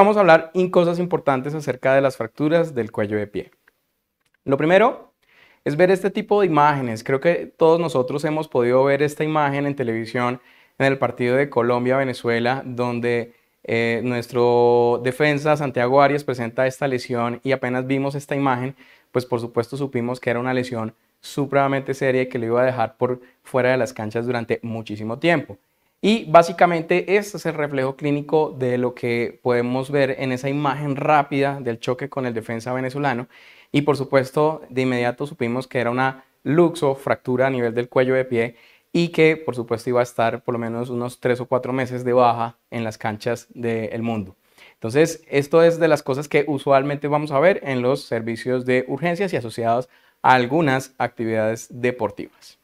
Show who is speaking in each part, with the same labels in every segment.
Speaker 1: vamos a hablar en cosas importantes acerca de las fracturas del cuello de pie. Lo primero es ver este tipo de imágenes. Creo que todos nosotros hemos podido ver esta imagen en televisión en el partido de Colombia-Venezuela, donde eh, nuestro defensa Santiago Arias presenta esta lesión y apenas vimos esta imagen, pues por supuesto supimos que era una lesión supremamente seria que lo iba a dejar por fuera de las canchas durante muchísimo tiempo. Y básicamente este es el reflejo clínico de lo que podemos ver en esa imagen rápida del choque con el defensa venezolano. Y por supuesto, de inmediato supimos que era una luxo, fractura a nivel del cuello de pie y que por supuesto iba a estar por lo menos unos tres o cuatro meses de baja en las canchas del mundo. Entonces, esto es de las cosas que usualmente vamos a ver en los servicios de urgencias y asociados a algunas actividades deportivas.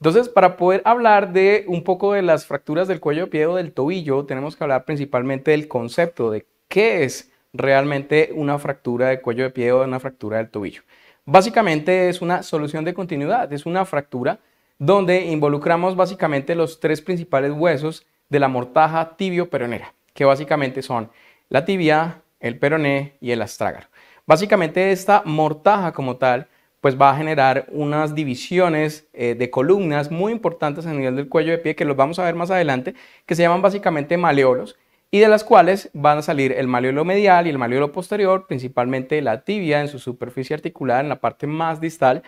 Speaker 1: Entonces, para poder hablar de un poco de las fracturas del cuello de pie o del tobillo, tenemos que hablar principalmente del concepto de qué es realmente una fractura de cuello de pie o una fractura del tobillo. Básicamente es una solución de continuidad, es una fractura donde involucramos básicamente los tres principales huesos de la mortaja tibio-peronera, que básicamente son la tibia, el peroné y el astrágalo. Básicamente esta mortaja como tal pues va a generar unas divisiones eh, de columnas muy importantes a nivel del cuello de pie que los vamos a ver más adelante, que se llaman básicamente maleolos y de las cuales van a salir el maleolo medial y el maleolo posterior, principalmente la tibia en su superficie articular, en la parte más distal,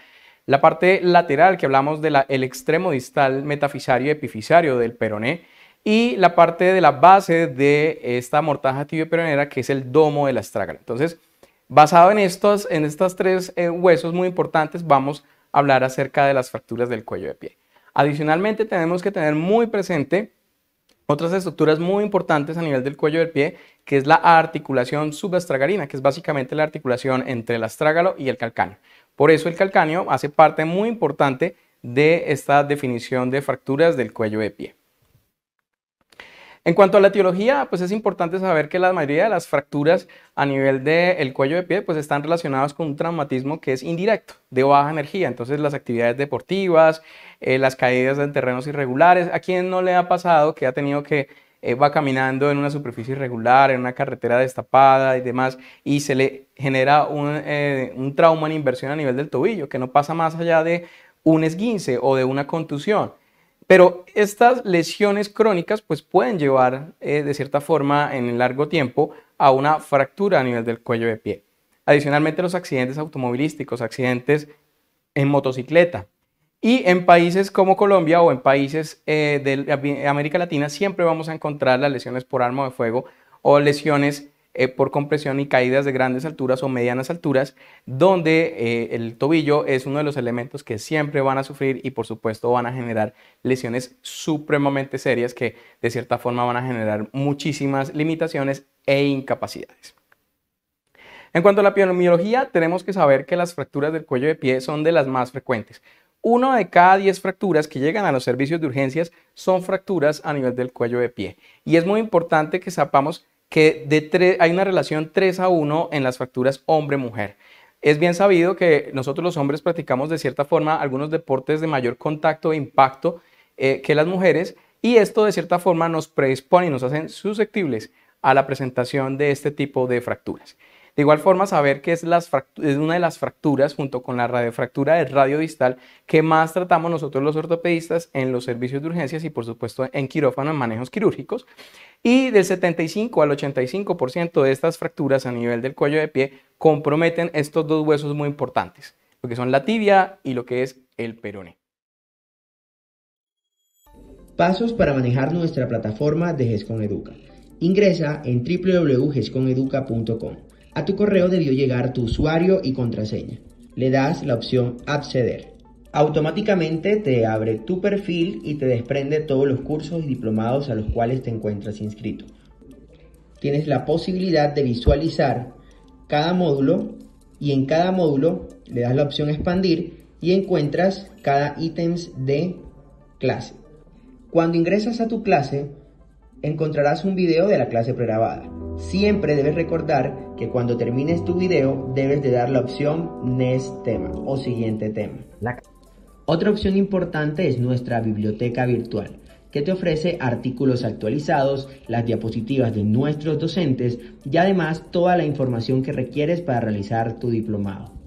Speaker 1: la parte lateral que hablamos del el extremo distal metafisario epifisario del peroné y la parte de la base de esta mortaja peronera que es el domo de la estrágala. Entonces, Basado en estos, en tres eh, huesos muy importantes, vamos a hablar acerca de las fracturas del cuello de pie. Adicionalmente, tenemos que tener muy presente otras estructuras muy importantes a nivel del cuello del pie, que es la articulación subastragarina, que es básicamente la articulación entre el astrágalo y el calcáneo. Por eso el calcáneo hace parte muy importante de esta definición de fracturas del cuello de pie. En cuanto a la etiología, pues es importante saber que la mayoría de las fracturas a nivel del cuello de pie pues están relacionadas con un traumatismo que es indirecto, de baja energía. Entonces las actividades deportivas, eh, las caídas en terrenos irregulares, ¿a quién no le ha pasado que ha tenido que eh, va caminando en una superficie irregular, en una carretera destapada y demás, y se le genera un, eh, un trauma en inversión a nivel del tobillo, que no pasa más allá de un esguince o de una contusión? Pero estas lesiones crónicas pues pueden llevar eh, de cierta forma en el largo tiempo a una fractura a nivel del cuello de pie. Adicionalmente los accidentes automovilísticos, accidentes en motocicleta. Y en países como Colombia o en países eh, de América Latina siempre vamos a encontrar las lesiones por arma de fuego o lesiones eh, por compresión y caídas de grandes alturas o medianas alturas, donde eh, el tobillo es uno de los elementos que siempre van a sufrir y por supuesto van a generar lesiones supremamente serias que de cierta forma van a generar muchísimas limitaciones e incapacidades. En cuanto a la epidemiología tenemos que saber que las fracturas del cuello de pie son de las más frecuentes. Uno de cada 10 fracturas que llegan a los servicios de urgencias son fracturas a nivel del cuello de pie. Y es muy importante que sepamos que de hay una relación 3 a 1 en las fracturas hombre-mujer. Es bien sabido que nosotros los hombres practicamos de cierta forma algunos deportes de mayor contacto e impacto eh, que las mujeres y esto de cierta forma nos predispone y nos hacen susceptibles a la presentación de este tipo de fracturas. De igual forma, saber que es, una de las fracturas, junto con la radiofractura del radio distal, que más tratamos nosotros los ortopedistas en los servicios de urgencias y, por supuesto, en quirófano, en manejos quirúrgicos. Y del 75 al 85% de estas fracturas a nivel del cuello de pie comprometen estos dos huesos muy importantes, lo que son la tibia y lo que es el peroné.
Speaker 2: Pasos para manejar nuestra plataforma de GESCON Educa. Ingresa en www.gesconeduca.com. A tu correo debió llegar tu usuario y contraseña. Le das la opción acceder. Automáticamente te abre tu perfil y te desprende todos los cursos y diplomados a los cuales te encuentras inscrito. Tienes la posibilidad de visualizar cada módulo y en cada módulo le das la opción expandir y encuentras cada ítems de clase. Cuando ingresas a tu clase, encontrarás un video de la clase pregrabada. Siempre debes recordar que cuando termines tu video debes de dar la opción Next Tema o siguiente tema. Otra opción importante es nuestra biblioteca virtual que te ofrece artículos actualizados, las diapositivas de nuestros docentes y además toda la información que requieres para realizar tu diplomado.